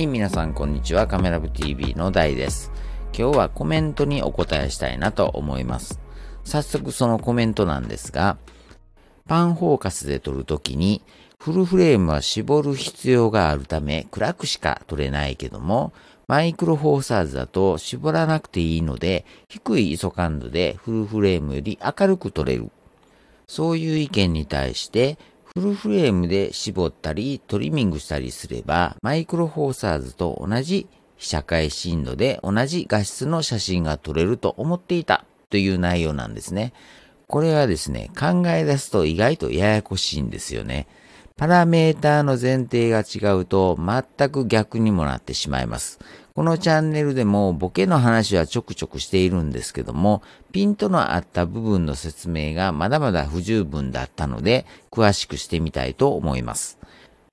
はい皆さんこんにちはカメラ部 TV のダイです今日はコメントにお答えしたいなと思います早速そのコメントなんですがパンフォーカスで撮るときにフルフレームは絞る必要があるため暗くしか撮れないけどもマイクロフォーサーズだと絞らなくていいので低い ISO 感度でフルフレームより明るく撮れるそういう意見に対してフルフレームで絞ったりトリミングしたりすれば、マイクロフォーサーズと同じ被写界深度で同じ画質の写真が撮れると思っていたという内容なんですね。これはですね、考え出すと意外とややこしいんですよね。パラメーターの前提が違うと全く逆にもなってしまいます。このチャンネルでもボケの話はちょくちょくしているんですけども、ピントの合った部分の説明がまだまだ不十分だったので、詳しくしてみたいと思います。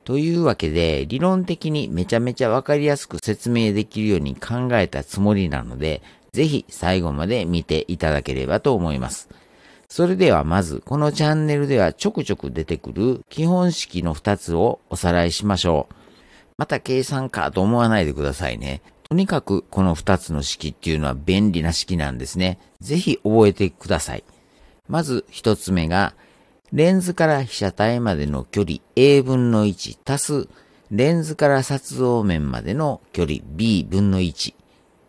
というわけで、理論的にめちゃめちゃわかりやすく説明できるように考えたつもりなので、ぜひ最後まで見ていただければと思います。それではまず、このチャンネルではちょくちょく出てくる基本式の2つをおさらいしましょう。また計算かと思わないでくださいね。とにかくこの2つの式っていうのは便利な式なんですね。ぜひ覚えてください。まず1つ目が、レンズから被写体までの距離 A 分の1足す、レンズから撮像面までの距離 B 分の1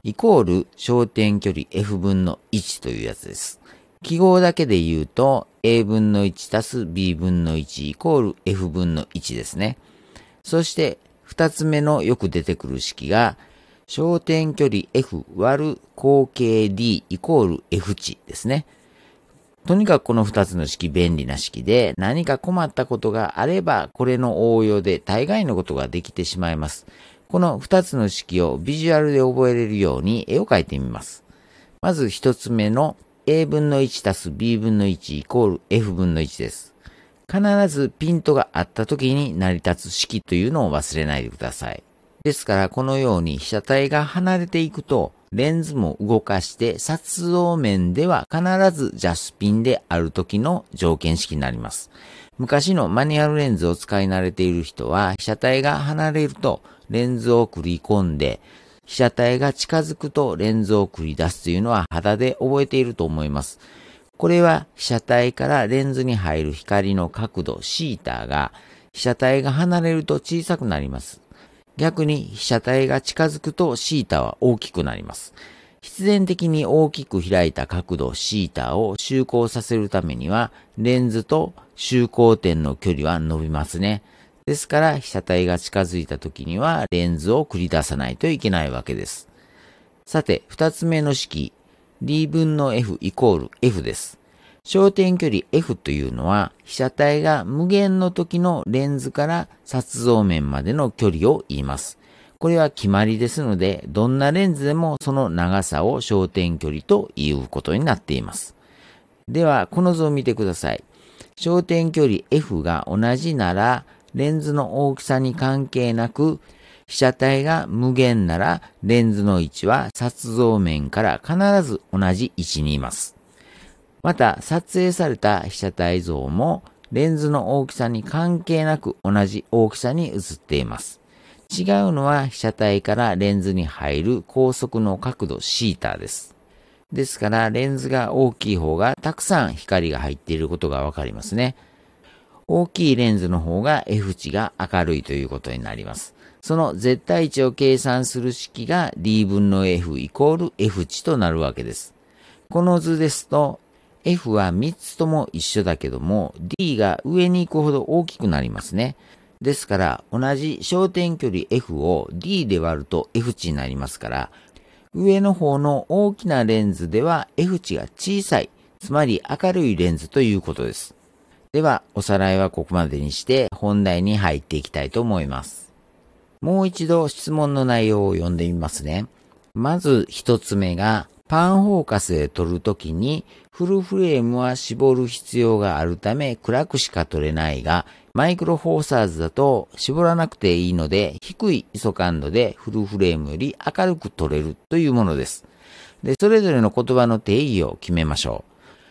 イコール焦点距離 F 分の1というやつです。記号だけで言うと A 分の1足す B 分の1イコール F 分の1ですね。そして二つ目のよく出てくる式が焦点距離 F 割る口径 D イコール F 値ですね。とにかくこの2つの式便利な式で何か困ったことがあればこれの応用で大概のことができてしまいます。この2つの式をビジュアルで覚えれるように絵を描いてみます。まず1つ目の a 分の1たす b 分の1イコール f 分の1です。必ずピントがあった時に成り立つ式というのを忘れないでください。ですから、このように被写体が離れていくと、レンズも動かして撮像面では必ずジャスピンである時の条件式になります。昔のマニュアルレンズを使い慣れている人は被写体が離れるとレンズを繰り込んで被写体が近づくとレンズを繰り出すというのは肌で覚えていると思います。これは被写体からレンズに入る光の角度、シーターが被写体が離れると小さくなります。逆に被写体が近づくと θ は大きくなります。必然的に大きく開いた角度 θ を就航させるためには、レンズと就航点の距離は伸びますね。ですから被写体が近づいた時にはレンズを繰り出さないといけないわけです。さて、二つ目の式、d 分の f イコール f です。焦点距離 F というのは、被写体が無限の時のレンズから撮像面までの距離を言います。これは決まりですので、どんなレンズでもその長さを焦点距離ということになっています。では、この図を見てください。焦点距離 F が同じなら、レンズの大きさに関係なく、被写体が無限なら、レンズの位置は撮像面から必ず同じ位置にいます。また、撮影された被写体像もレンズの大きさに関係なく同じ大きさに映っています。違うのは被写体からレンズに入る高速の角度 θ です。ですからレンズが大きい方がたくさん光が入っていることがわかりますね。大きいレンズの方が F 値が明るいということになります。その絶対値を計算する式が D 分の F イコール F 値となるわけです。この図ですと F は3つとも一緒だけども D が上に行くほど大きくなりますね。ですから同じ焦点距離 F を D で割ると F 値になりますから上の方の大きなレンズでは F 値が小さい、つまり明るいレンズということです。ではおさらいはここまでにして本題に入っていきたいと思います。もう一度質問の内容を読んでみますね。まず一つ目がパンフォーカスで撮るときにフルフレームは絞る必要があるため暗くしか撮れないが、マイクロフォーサーズだと絞らなくていいので低い ISO 感度でフルフレームより明るく撮れるというものです。で、それぞれの言葉の定義を決めましょ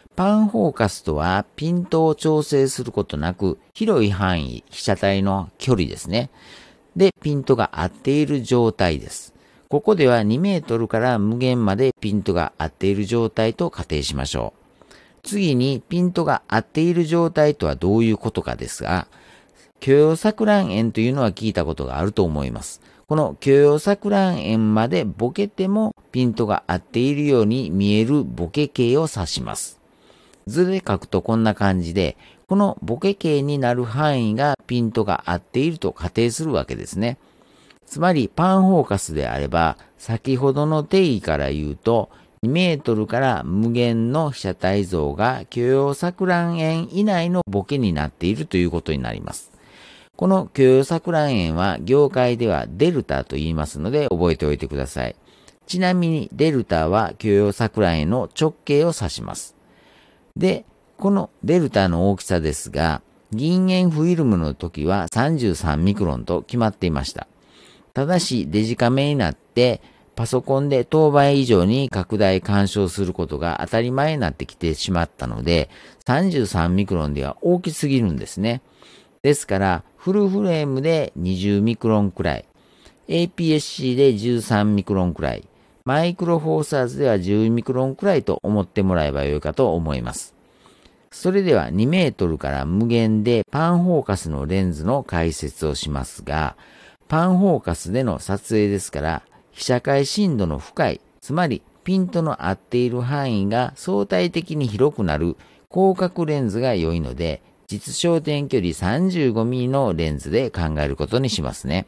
う。パンフォーカスとはピントを調整することなく広い範囲、被写体の距離ですね。で、ピントが合っている状態です。ここでは2メートルから無限までピントが合っている状態と仮定しましょう。次にピントが合っている状態とはどういうことかですが、許容錯乱円というのは聞いたことがあると思います。この許容錯乱円までボケてもピントが合っているように見えるボケ形を指します。図で書くとこんな感じで、このボケ形になる範囲がピントが合っていると仮定するわけですね。つまりパンフォーカスであれば、先ほどの定義から言うと、2メートルから無限の被写体像が許容錯乱円以内のボケになっているということになります。この許容錯乱円は業界ではデルタと言いますので覚えておいてください。ちなみにデルタは許容錯乱円の直径を指します。で、このデルタの大きさですが、銀塩フィルムの時は33ミクロンと決まっていました。ただしデジカメになって、パソコンで当倍以上に拡大干渉することが当たり前になってきてしまったので、33ミクロンでは大きすぎるんですね。ですから、フルフレームで20ミクロンくらい、APS-C で13ミクロンくらい、マイクロフォーサーズでは10ミクロンくらいと思ってもらえばよいかと思います。それでは2メートルから無限でパンフォーカスのレンズの解説をしますが、パンフォーカスでの撮影ですから、被写界深度の深い、つまりピントの合っている範囲が相対的に広くなる広角レンズが良いので、実焦点距離 35mm のレンズで考えることにしますね。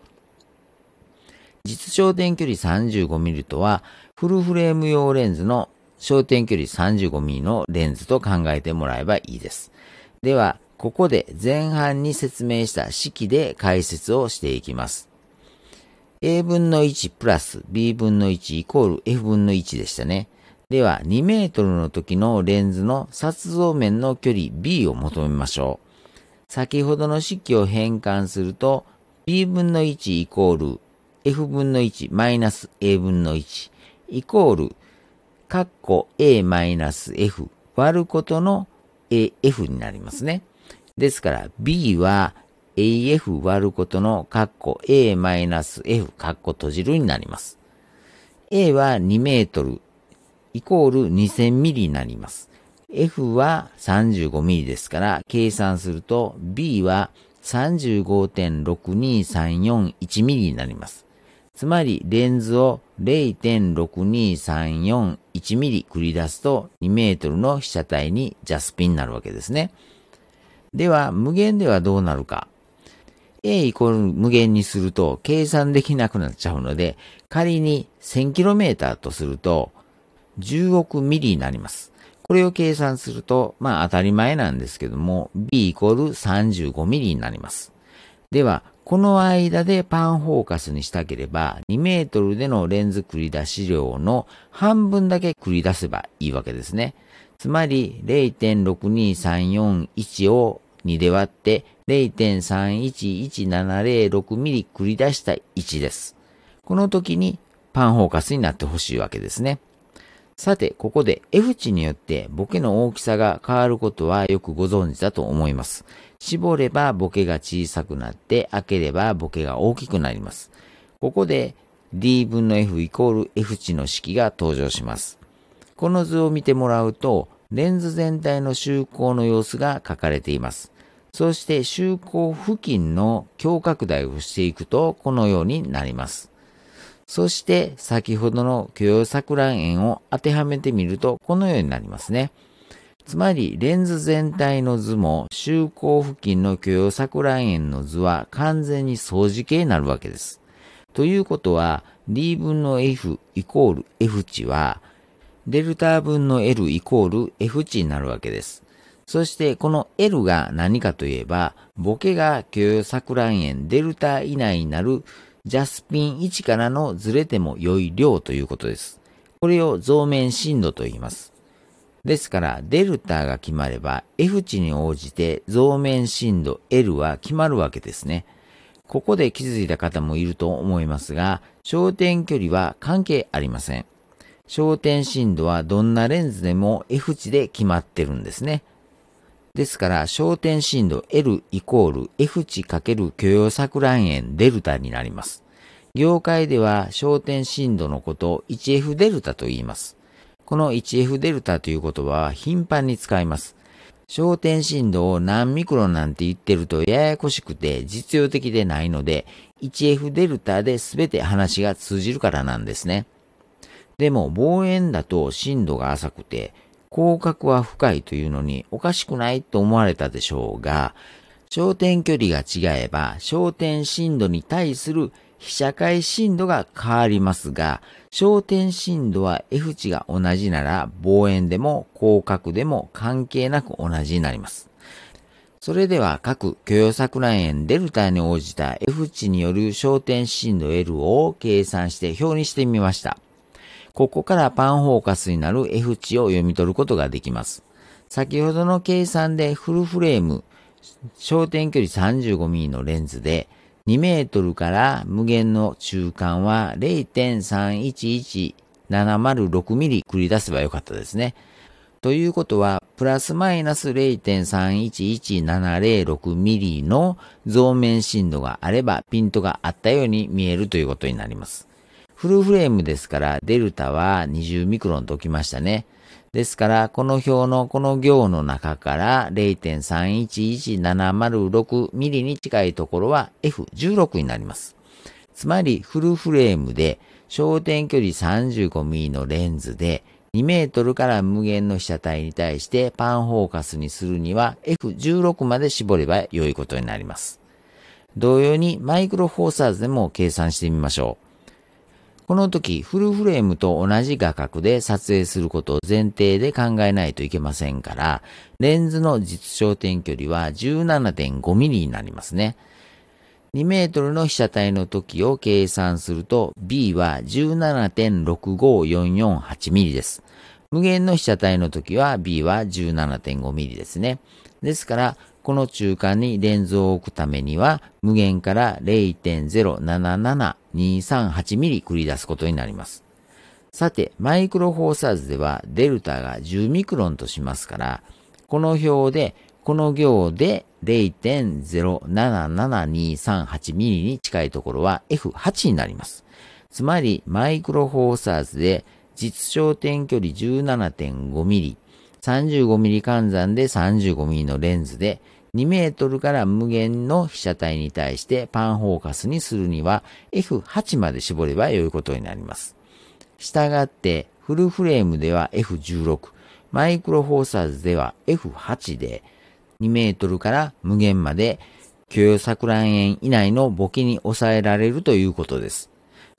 実焦点距離 35mm とは、フルフレーム用レンズの焦点距離 35mm のレンズと考えてもらえばいいです。では、ここで前半に説明した式で解説をしていきます。a 分の1プラス b 分の1イコール f 分の1でしたね。では、2メートルの時のレンズの撮像面の距離 b を求めましょう。先ほどの式を変換すると、b 分の1イコール f 分の1マイナス a 分の1イコール、カッコ a マイナス f 割ることの af になりますね。ですから、b は AF 割ることの括弧 A-F 括弧閉じるになります。A は2メートルイコール2000ミリになります。F は35ミリですから、計算すると B は35.62341ミリになります。つまり、レンズを0.62341ミリ繰り出すと2メートルの被写体にジャスピンになるわけですね。では、無限ではどうなるか。A イコール無限にすると計算できなくなっちゃうので、仮に 1000km とすると10億ミリになります。これを計算すると、まあ当たり前なんですけども、B イコール35ミリになります。では、この間でパンフォーカスにしたければ、2メートルでのレンズ繰り出し量の半分だけ繰り出せばいいわけですね。つまり、0.62341をにで割って0.311706ミリ繰り出した置です。この時にパンフォーカスになってほしいわけですね。さて、ここで F 値によってボケの大きさが変わることはよくご存知だと思います。絞ればボケが小さくなって、開ければボケが大きくなります。ここで D 分の F イコール F 値の式が登場します。この図を見てもらうと、レンズ全体の周光の様子が書かれています。そして周光付近の強拡大をしていくとこのようになります。そして先ほどの許容錯乱円を当てはめてみるとこのようになりますね。つまりレンズ全体の図も周光付近の許容錯乱円の図は完全に相似形になるわけです。ということは d 分の f イコール f 値はデルタ分の L イコール F 値になるわけです。そしてこの L が何かといえば、ボケが許容錯乱円デルタ以内になるジャスピン1からのずれても良い量ということです。これを増面深度と言います。ですから、デルタが決まれば F 値に応じて増面深度 L は決まるわけですね。ここで気づいた方もいると思いますが、焦点距離は関係ありません。焦点深度はどんなレンズでも F 値で決まってるんですね。ですから、焦点深度 L イコール F 値×許容錯乱円デルタになります。業界では焦点深度のことを 1F デルタと言います。この 1F デルタという言葉は頻繁に使います。焦点深度を何ミクロンなんて言ってるとややこしくて実用的でないので、1F デルタで全て話が通じるからなんですね。でも望遠だと深度が浅くて、広角は深いというのにおかしくないと思われたでしょうが、焦点距離が違えば焦点深度に対する被写界深度が変わりますが、焦点深度は F 値が同じなら望遠でも広角でも関係なく同じになります。それでは各許容作乱円デルタに応じた F 値による焦点深度 L を計算して表にしてみました。ここからパンフォーカスになる F 値を読み取ることができます。先ほどの計算でフルフレーム、焦点距離 35mm のレンズで、2メートルから無限の中間は0.311706ミリ繰り出せばよかったですね。ということは、プラスマイナス0.311706ミリの増面深度があれば、ピントがあったように見えるということになります。フルフレームですから、デルタは20ミクロンときましたね。ですから、この表のこの行の中から0.311706ミリに近いところは F16 になります。つまり、フルフレームで焦点距離35ミリのレンズで2メートルから無限の被写体に対してパンフォーカスにするには F16 まで絞れば良いことになります。同様にマイクロフォーサーズでも計算してみましょう。この時、フルフレームと同じ画角で撮影することを前提で考えないといけませんから、レンズの実焦点距離は 17.5mm になりますね。2メートルの被写体の時を計算すると B は 17.65448mm です。無限の被写体の時は B は 17.5mm ですね。ですから、この中間にレンズを置くためには、無限から0.077238ミリ繰り出すことになります。さて、マイクロフォーサーズでは、デルタが10ミクロンとしますから、この表で、この行で0.077238ミリに近いところは F8 になります。つまり、マイクロフォーサーズで、実焦点距離17.5ミリ、35mm 換算で 35mm のレンズで2メートルから無限の被写体に対してパンフォーカスにするには F8 まで絞れば良いことになります。したがってフルフレームでは F16、マイクロフォーサーズでは F8 で2メートルから無限まで許容錯乱円以内のボケに抑えられるということです。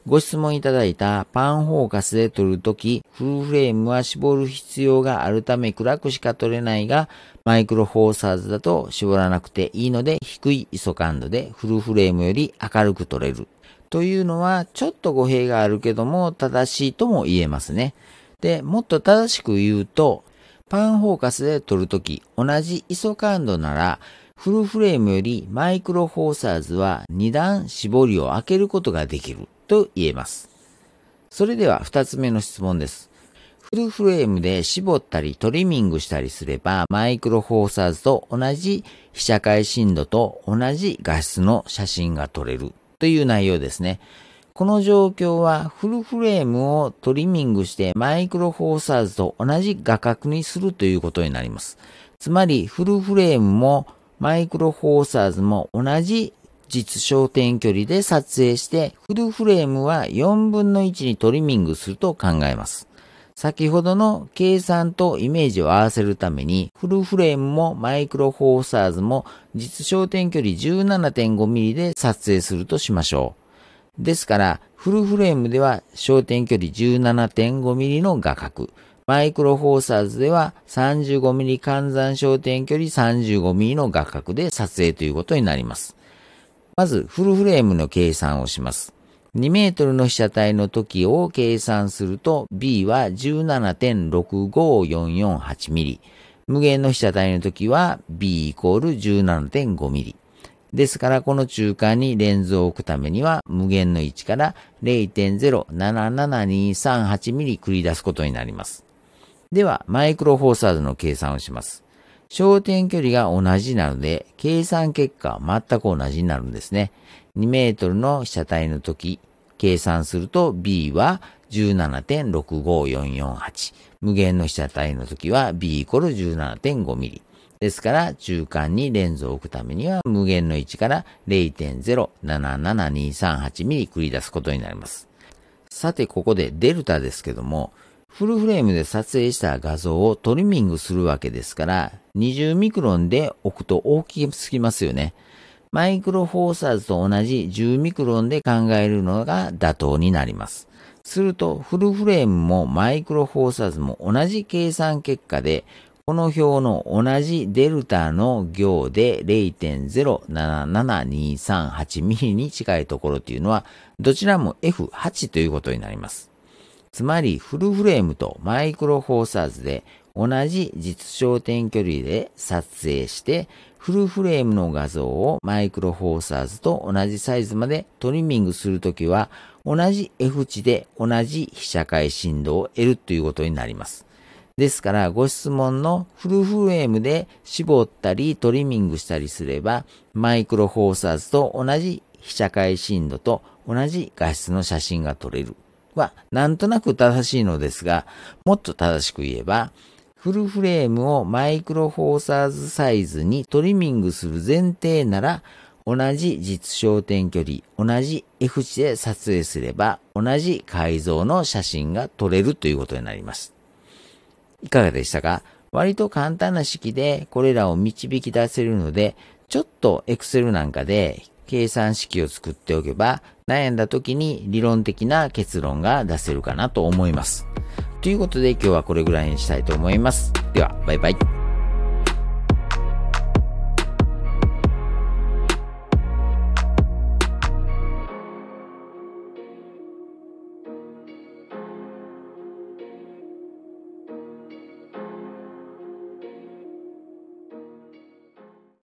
ご質問いただいたパンフォーカスで撮るとき、フルフレームは絞る必要があるため暗くしか撮れないが、マイクロフォーサーズだと絞らなくていいので、低い ISO 感度でフルフレームより明るく撮れる。というのは、ちょっと語弊があるけども、正しいとも言えますね。で、もっと正しく言うと、パンフォーカスで撮るとき、同じ ISO 感度なら、フルフレームよりマイクロフォーサーズは2段絞りを開けることができる。と言えます。それでは2つ目の質問です。フルフレームで絞ったりトリミングしたりすればマイクロフォーサーズと同じ被写界深度と同じ画質の写真が撮れるという内容ですね。この状況はフルフレームをトリミングしてマイクロフォーサーズと同じ画角にするということになります。つまりフルフレームもマイクロフォーサーズも同じ実焦点距離で撮影してフルフレームは4分の1にトリミングすると考えます。先ほどの計算とイメージを合わせるためにフルフレームもマイクロフォーサーズも実焦点距離 17.5mm で撮影するとしましょう。ですからフルフレームでは焦点距離 17.5mm の画角、マイクロフォーサーズでは 35mm 換算焦点距離 35mm の画角で撮影ということになります。まずフルフレームの計算をします。2メートルの被写体の時を計算すると B は1 7 6 5 4 4 8ミリ。無限の被写体の時は B イコール 17.5mm。ですからこの中間にレンズを置くためには無限の位置から0.077238ミリ繰り出すことになります。ではマイクロフォーサーズの計算をします。焦点距離が同じなので、計算結果は全く同じになるんですね。2メートルの被写体の時、計算すると B は17.65448。無限の被写体の時は B イコール17.5ミリ。ですから、中間にレンズを置くためには、無限の位置から0.077238ミリ繰り出すことになります。さて、ここでデルタですけども、フルフレームで撮影した画像をトリミングするわけですから、20ミクロンで置くと大きすぎますよね。マイクロフォーサーズと同じ10ミクロンで考えるのが妥当になります。すると、フルフレームもマイクロフォーサーズも同じ計算結果で、この表の同じデルタの行で0.077238ミリに近いところというのは、どちらも F8 ということになります。つまりフルフレームとマイクロフォーサーズで同じ実焦点距離で撮影して、フルフレームの画像をマイクロフォーサーズと同じサイズまでトリミングするときは、同じ F 値で同じ被写界振動を得るということになります。ですから、ご質問のフルフレームで絞ったりトリミングしたりすれば、マイクロフォーサーズと同じ被写界振度と同じ画質の写真が撮れるはなんとなく正しいのですが、もっと正しく言えば、フルフレームをマイクロフォーサーズサイズにトリミングする前提なら、同じ実焦点距離、同じ F 値で撮影すれば、同じ解像の写真が撮れるということになります。いかがでしたか割と簡単な式でこれらを導き出せるので、ちょっと Excel なんかで計算式を作っておけば、悩んだ時に理論的な結論が出せるかなと思います。ということで今日はこれぐらいにしたいと思います。では、バイバイ。